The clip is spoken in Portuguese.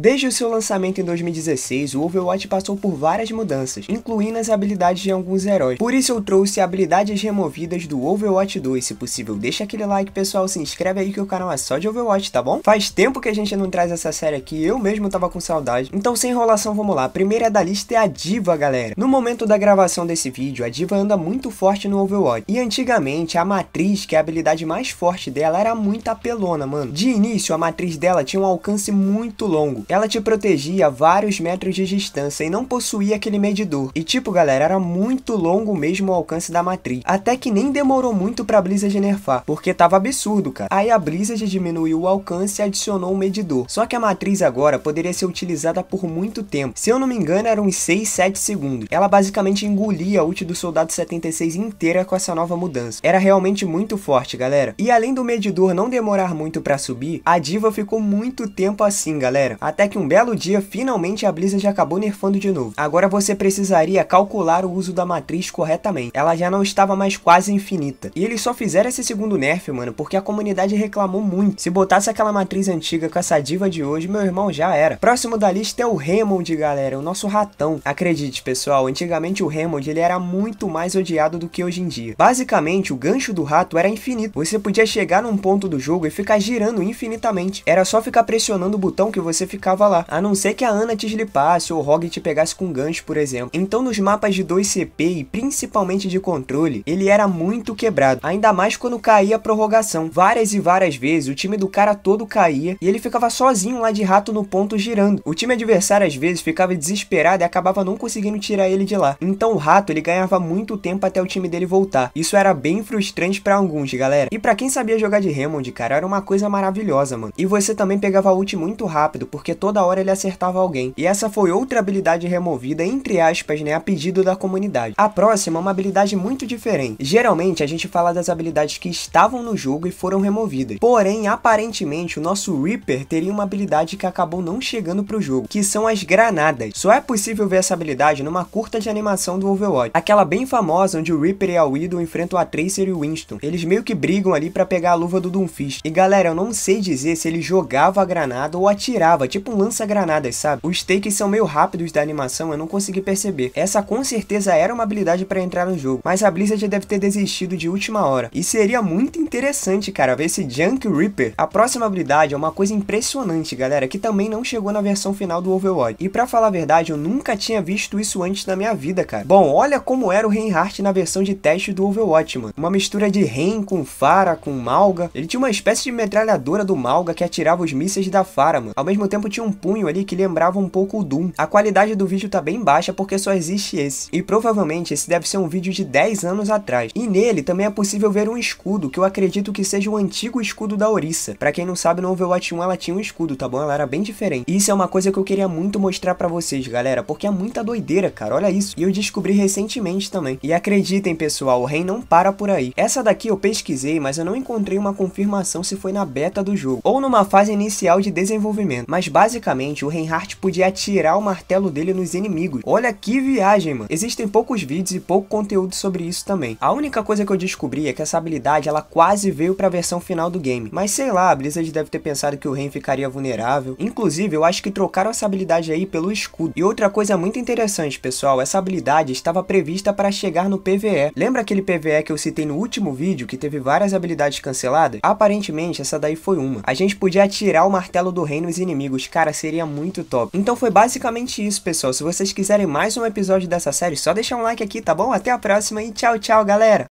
Desde o seu lançamento em 2016, o Overwatch passou por várias mudanças, incluindo as habilidades de alguns heróis. Por isso eu trouxe habilidades removidas do Overwatch 2. Se possível, deixa aquele like, pessoal, se inscreve aí que o canal é só de Overwatch, tá bom? Faz tempo que a gente não traz essa série aqui, eu mesmo tava com saudade. Então, sem enrolação, vamos lá. A primeira da lista é a Diva, galera. No momento da gravação desse vídeo, a Diva anda muito forte no Overwatch. E antigamente, a Matriz, que é a habilidade mais forte dela, era muito apelona, mano. De início, a Matriz dela tinha um alcance muito longo ela te protegia a vários metros de distância e não possuía aquele medidor. E tipo, galera, era muito longo mesmo o alcance da matriz. Até que nem demorou muito pra Blizzard nerfar, porque tava absurdo, cara. Aí a Blizzard diminuiu o alcance e adicionou um medidor. Só que a matriz agora poderia ser utilizada por muito tempo. Se eu não me engano, eram uns 6, 7 segundos. Ela basicamente engolia a ult do Soldado 76 inteira com essa nova mudança. Era realmente muito forte, galera. E além do medidor não demorar muito pra subir, a diva ficou muito tempo assim, galera. Até até que um belo dia, finalmente a Blizzard acabou nerfando de novo. Agora você precisaria calcular o uso da matriz corretamente. Ela já não estava mais quase infinita. E eles só fizeram esse segundo nerf, mano, porque a comunidade reclamou muito. Se botasse aquela matriz antiga com essa diva de hoje, meu irmão já era. Próximo da lista é o Raymond, galera, o nosso ratão. Acredite, pessoal, antigamente o Raymond ele era muito mais odiado do que hoje em dia. Basicamente, o gancho do rato era infinito. Você podia chegar num ponto do jogo e ficar girando infinitamente. Era só ficar pressionando o botão que você ficava ficava lá, a não ser que a Ana te slipasse ou o Rogue te pegasse com gancho, por exemplo. Então nos mapas de 2CP e principalmente de controle, ele era muito quebrado, ainda mais quando caía a prorrogação. Várias e várias vezes o time do cara todo caía e ele ficava sozinho lá de rato no ponto girando. O time adversário às vezes ficava desesperado e acabava não conseguindo tirar ele de lá. Então o rato ele ganhava muito tempo até o time dele voltar. Isso era bem frustrante para alguns, galera. E para quem sabia jogar de Hammond, cara, era uma coisa maravilhosa, mano. E você também pegava ult muito rápido, porque porque toda hora ele acertava alguém. E essa foi outra habilidade removida, entre aspas, né, a pedido da comunidade. A próxima é uma habilidade muito diferente. Geralmente a gente fala das habilidades que estavam no jogo e foram removidas. Porém, aparentemente, o nosso Reaper teria uma habilidade que acabou não chegando pro jogo, que são as granadas. Só é possível ver essa habilidade numa curta de animação do Overwatch. Aquela bem famosa onde o Reaper e a Widow enfrentam a Tracer e o Winston. Eles meio que brigam ali para pegar a luva do Doomfist. E galera, eu não sei dizer se ele jogava a granada ou atirava, tipo tipo um lança-granadas, sabe? Os takes são meio rápidos da animação, eu não consegui perceber. Essa com certeza era uma habilidade para entrar no jogo, mas a Blizzard deve ter desistido de última hora. E seria muito interessante, cara, ver esse Junk Reaper. A próxima habilidade é uma coisa impressionante, galera, que também não chegou na versão final do Overwatch. E para falar a verdade, eu nunca tinha visto isso antes na minha vida, cara. Bom, olha como era o Reinhardt na versão de teste do Overwatch, mano. Uma mistura de Rein com Fara, com Malga. Ele tinha uma espécie de metralhadora do Malga que atirava os mísseis da Fara, mano. Ao mesmo tempo tinha um punho ali que lembrava um pouco o Doom. A qualidade do vídeo tá bem baixa porque só existe esse. E provavelmente esse deve ser um vídeo de 10 anos atrás. E nele também é possível ver um escudo, que eu acredito que seja o antigo escudo da Orisa. Pra quem não sabe, no Overwatch 1 ela tinha um escudo, tá bom? Ela era bem diferente. E isso é uma coisa que eu queria muito mostrar pra vocês, galera, porque é muita doideira, cara, olha isso. E eu descobri recentemente também. E acreditem, pessoal, o rei não para por aí. Essa daqui eu pesquisei, mas eu não encontrei uma confirmação se foi na beta do jogo, ou numa fase inicial de desenvolvimento. Mas Basicamente, o Reinhardt podia atirar o martelo dele nos inimigos. Olha que viagem, mano. Existem poucos vídeos e pouco conteúdo sobre isso também. A única coisa que eu descobri é que essa habilidade ela quase veio pra versão final do game. Mas sei lá, a Blizzard deve ter pensado que o Rein ficaria vulnerável. Inclusive, eu acho que trocaram essa habilidade aí pelo escudo. E outra coisa muito interessante, pessoal, essa habilidade estava prevista para chegar no PvE. Lembra aquele PvE que eu citei no último vídeo, que teve várias habilidades canceladas? Aparentemente, essa daí foi uma. A gente podia atirar o martelo do Rein nos inimigos, cara, seria muito top. Então foi basicamente isso, pessoal. Se vocês quiserem mais um episódio dessa série, só deixar um like aqui, tá bom? Até a próxima e tchau, tchau, galera!